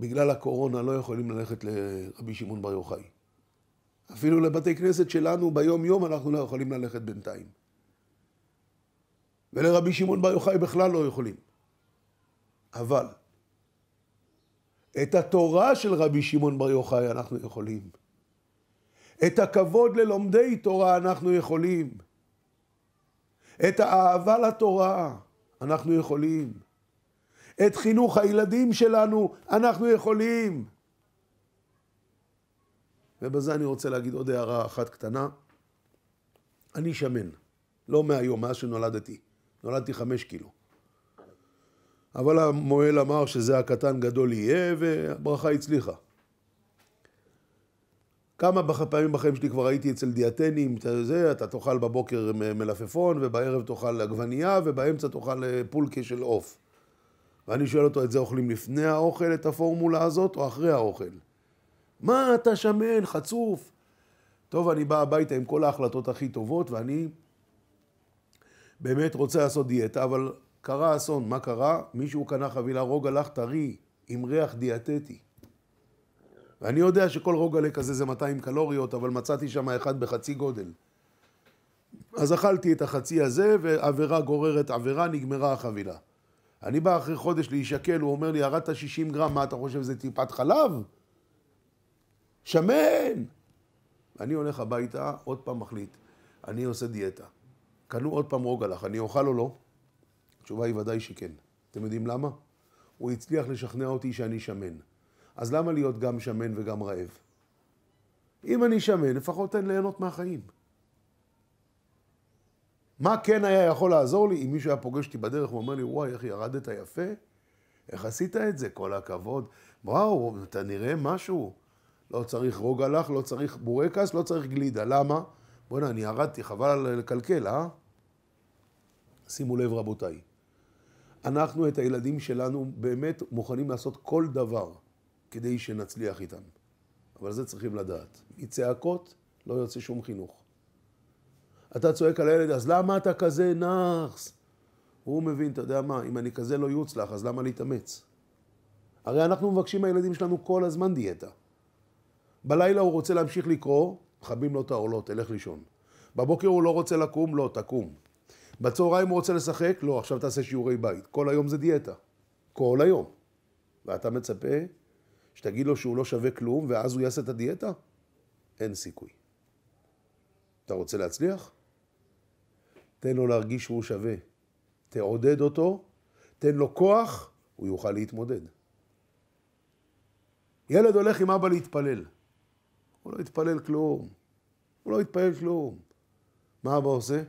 בגלל הקורונה, לא יכולים ללכת לרבי שמעון בר יוחאי. אפילו לבתי כנסת שלנו ביום-יום אנחנו לא יכולים ללכת בינתיים. ולרבי שמעון בר יוחאי בכלל לא יכולים. אבל את התורה של רבי שמעון בר יוחאי אנחנו יכולים. את הכבוד ללומדי תורה אנחנו יכולים. את האהבה לתורה אנחנו יכולים. את חינוך הילדים שלנו אנחנו יכולים. ובזה אני רוצה להגיד עוד הערה אחת קטנה. אני שמן, לא מהיום, מאז שנולדתי. נולדתי חמש קילו. אבל המוהל אמר שזה הקטן גדול יהיה, והברכה הצליחה. כמה פעמים בחיים שלי כבר הייתי אצל דיאטנים, אתה, זה, אתה תאכל בבוקר מלפפון, ובערב תאכל עגבנייה, ובאמצע תאכל אה, פולקה של עוף. ואני שואל אותו, את זה אוכלים לפני האוכל, את הפורמולה הזאת, או אחרי האוכל? מה, אתה שמן, חצוף. טוב, אני בא הביתה עם כל ההחלטות הכי טובות, ואני באמת רוצה לעשות דיאטה, אבל קרה אסון. מה קרה? מישהו קנה חבילה רוג, הלך טרי, עם ריח דיאטטי. ואני יודע שכל רוגלה כזה זה 200 קלוריות, אבל מצאתי שם אחד בחצי גודל. אז אכלתי את החצי הזה, ועבירה גוררת עבירה, נגמרה החבילה. אני בא אחרי חודש להישקל, הוא אומר לי, ירדת 60 גרם, מה אתה חושב, זה טיפת חלב? שמן! אני הולך הביתה, עוד פעם מחליט, אני עושה דיאטה. קנו עוד פעם רוגלח, אני אוכל או לא? התשובה היא ודאי שכן. אתם יודעים למה? הוא הצליח לשכנע אותי שאני שמן. אז למה להיות גם שמן וגם רעב? אם אני שמן, לפחות תן ליהנות מהחיים. מה כן היה יכול לעזור לי אם מישהו היה פוגש אותי בדרך ואומר לי, וואי, איך ירדת יפה? איך עשית את זה? כל הכבוד. וואו, אתה נראה משהו. לא צריך רוגע לך, לא צריך בורקס, לא צריך גלידה. למה? בוא'נה, אני ירדתי, חבל לקלקל, אה? שימו לב, רבותיי. אנחנו את הילדים שלנו באמת מוכנים לעשות כל דבר. כדי שנצליח איתם. אבל זה צריכים לדעת. מצעקות לא יוצא שום חינוך. אתה צועק על הילד, אז למה אתה כזה נאחס? הוא מבין, אתה יודע מה, אם אני כזה לא יוצלח, אז למה להתאמץ? הרי אנחנו מבקשים מהילדים שלנו כל הזמן דיאטה. בלילה הוא רוצה להמשיך לקרוא, מכבים לו את העולות, תלך לישון. בבוקר הוא לא רוצה לקום, לא, תקום. בצהריים הוא רוצה לשחק, לא, עכשיו תעשה שיעורי בית. כל היום זה דיאטה. כל היום. ואתה מצפה שתגיד לו שהוא לא שווה כלום ואז הוא יעשה את הדיאטה? אין סיכוי. אתה רוצה להצליח? תן לו להרגיש שהוא שווה. תעודד אותו, תן לו כוח, הוא יוכל להתמודד. ילד הולך עם אבא להתפלל. הוא לא יתפלל כלום. הוא לא יתפלל כלום. מה אבא עושה?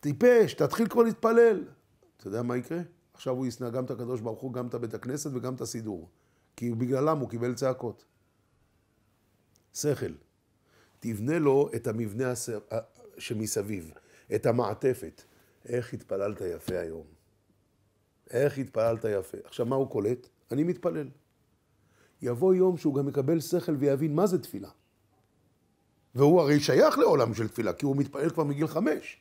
טיפש, תתחיל כבר להתפלל. אתה יודע מה יקרה? עכשיו הוא ישנא גם את הקדוש ברוך הוא, גם את הבית הכנסת וגם את הסידור. כי בגללם הוא קיבל צעקות. שכל. תבנה לו את המבנה הס... שמסביב, את המעטפת. איך התפללת יפה היום? איך התפללת יפה? עכשיו, מה הוא קולט? אני מתפלל. יבוא יום שהוא גם יקבל שכל ויבין מה זה תפילה. והוא הרי שייך לעולם של תפילה, כי הוא מתפלל כבר מגיל חמש.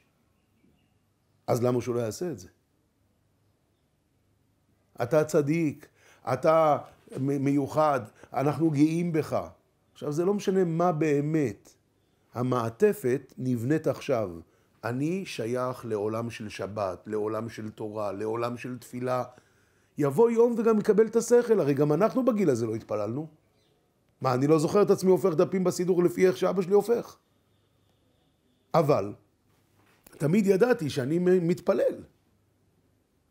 אז למה שהוא לא יעשה את זה? אתה צדיק, אתה מיוחד, אנחנו גאים בך. עכשיו, זה לא משנה מה באמת. המעטפת נבנית עכשיו. אני שייך לעולם של שבת, לעולם של תורה, לעולם של תפילה. יבוא יום וגם יקבל את השכל, הרי גם אנחנו בגיל הזה לא התפללנו. מה, אני לא זוכר את עצמי הופך דפים בסידור לפי איך שאבא שלי הופך. אבל, תמיד ידעתי שאני מתפלל.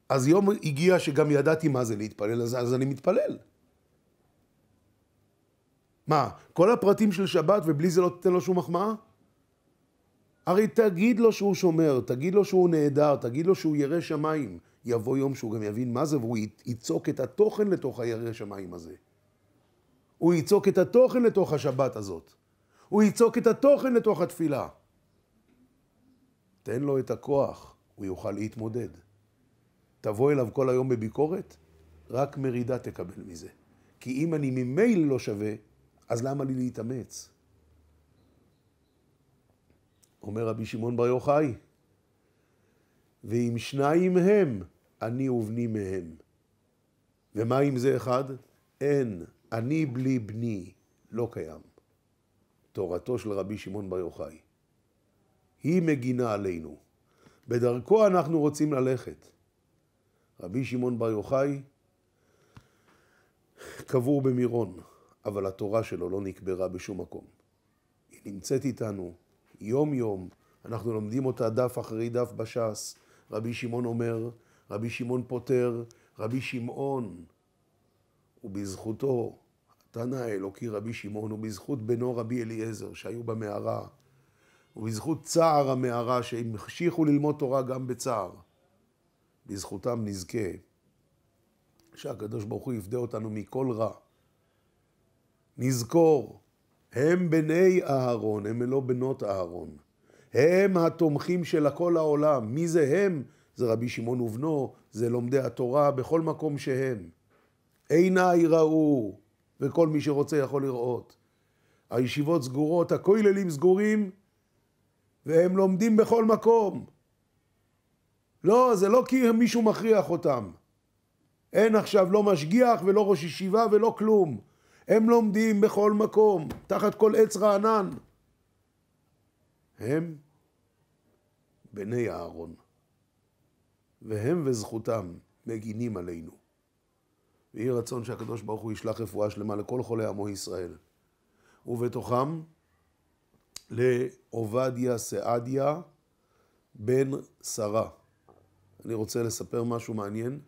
אז יום הגיע שגם ידעתי מה זה להתפלל, אז, אז אני מתפלל. מה, כל הפרטים של שבת ובלי זה לא תיתן לו שום מחמאה? הרי תגיד לו שהוא שומר, תגיד לו שהוא נהדר, תגיד לו שהוא ירא שמיים. יבוא יום שהוא גם יבין מה זה והוא ייצוק את התוכן לתוך הירא שמיים הזה. הוא ייצוק את התוכן לתוך השבת הזאת. הוא ייצוק את התוכן לתוך התפילה. תן לו את הכוח, הוא יוכל להתמודד. תבוא אליו כל היום בביקורת, רק מרידה תקבל מזה. כי אם אני ממילא לא שווה, אז למה לי להתאמץ? אומר רבי שמעון בר יוחאי, ואם שניים הם, אני ובני מהם. ומה אם זה אחד? אין, אני בלי בני לא קיים. תורתו של רבי שמעון בר יוחאי. היא מגינה עלינו. בדרכו אנחנו רוצים ללכת. רבי שמעון בר יוחאי קבור במירון. אבל התורה שלו לא נקברה בשום מקום. היא נמצאת איתנו יום-יום, אנחנו לומדים אותה דף אחרי דף בש"ס. רבי שמעון אומר, רבי שמעון פותר, רבי שמעון, ובזכותו, התנא האלוקי רבי שמעון, ובזכות בנו רבי אליעזר, שהיו במערה, ובזכות צער המערה, שהמשיכו ללמוד תורה גם בצער, בזכותם נזכה שהקדוש ברוך הוא יפדה אותנו מכל רע. נזכור, הם בני אהרון, הם לא בנות אהרון. הם התומכים של כל העולם. מי זה הם? זה רבי שמעון ובנו, זה לומדי התורה, בכל מקום שהם. עיניי ראו, וכל מי שרוצה יכול לראות. הישיבות סגורות, הכוללים סגורים, והם לומדים בכל מקום. לא, זה לא כי מישהו מכריח אותם. אין עכשיו לא משגיח ולא ראש ישיבה ולא כלום. הם לומדים בכל מקום, תחת כל עץ רענן. הם בני אהרון, והם וזכותם מגינים עלינו. ויהי רצון שהקדוש ברוך הוא ישלח רפואה שלמה לכל חולי עמו ישראל, ובתוכם לעובדיה סעדיה בן שרה. אני רוצה לספר משהו מעניין.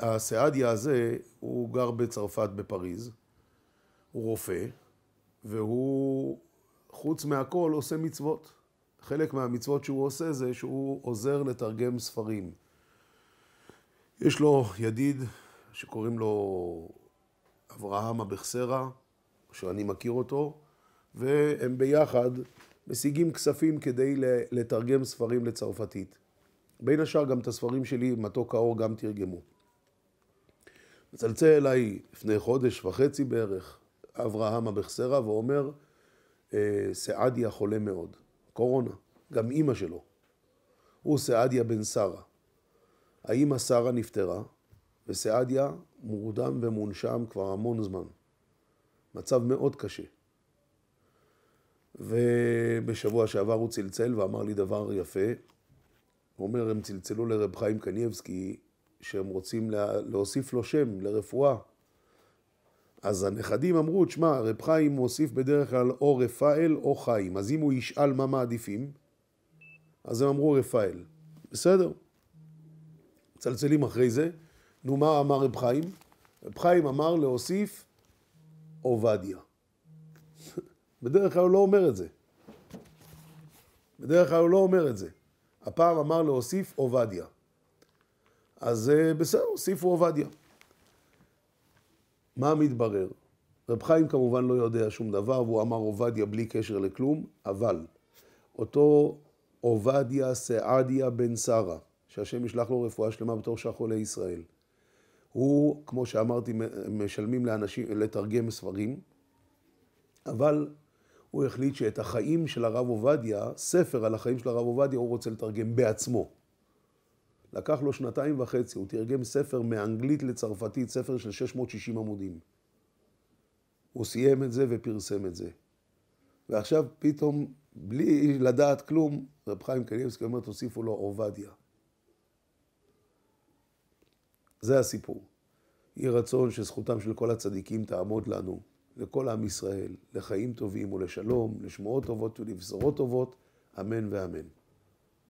הסעדיה הזה, הוא גר בצרפת בפריז, הוא רופא, והוא חוץ מהכל עושה מצוות. חלק מהמצוות שהוא עושה זה שהוא עוזר לתרגם ספרים. יש לו ידיד שקוראים לו אברהם אבחסרה, שאני מכיר אותו, והם ביחד משיגים כספים כדי לתרגם ספרים לצרפתית. בין השאר גם את הספרים שלי, מתוק האור, גם תרגמו. מצלצל אליי לפני חודש וחצי בערך אברהם אבחסרה ואומר, אה, סעדיה חולה מאוד, קורונה, גם אימא שלו. הוא סעדיה בן שרה. האימא שרה נפטרה, וסעדיה מורדם ומונשם כבר המון זמן. מצב מאוד קשה. ובשבוע שעבר הוא צלצל ואמר לי דבר יפה. הוא אומר, הם צלצלו לרב חיים קניבסקי, שהם רוצים לה, להוסיף לו שם לרפואה. אז הנכדים אמרו, תשמע, רב חיים מוסיף בדרך כלל או רפאל או חיים. אז אם הוא ישאל מה מעדיפים, אז הם אמרו רפאל. בסדר. מצלצלים אחרי זה. נו, מה אמר רב חיים? רב חיים אמר להוסיף עובדיה. בדרך כלל הוא לא אומר את זה. בדרך כלל הוא לא אומר את זה. הפעם אמר להוסיף עובדיה. אז אה, בסדר, סיפו עובדיה. מה מתברר? רב חיים כמובן לא יודע שום דבר, והוא אמר עובדיה בלי קשר לכלום, אבל אותו עובדיה סעדיה בן שרה, שהשם ישלח לו רפואה שלמה בתור שאר חולי ישראל, הוא, כמו שאמרתי, משלמים לאנשים לתרגם ספרים, אבל הוא החליט שאת החיים של הרב עובדיה, ספר על החיים של הרב עובדיה, הוא רוצה לתרגם בעצמו. לקח לו שנתיים וחצי, הוא תרגם ספר מאנגלית לצרפתית, ספר של 660 עמודים. הוא סיים את זה ופרסם את זה. ועכשיו פתאום, בלי לדעת כלום, רב חיים קניבסקי אומר, תוסיפו לו עובדיה. זה הסיפור. יהי רצון שזכותם של כל הצדיקים תעמוד לנו, לכל עם ישראל, לחיים טובים ולשלום, לשמועות טובות ולבשורות טובות, אמן ואמן.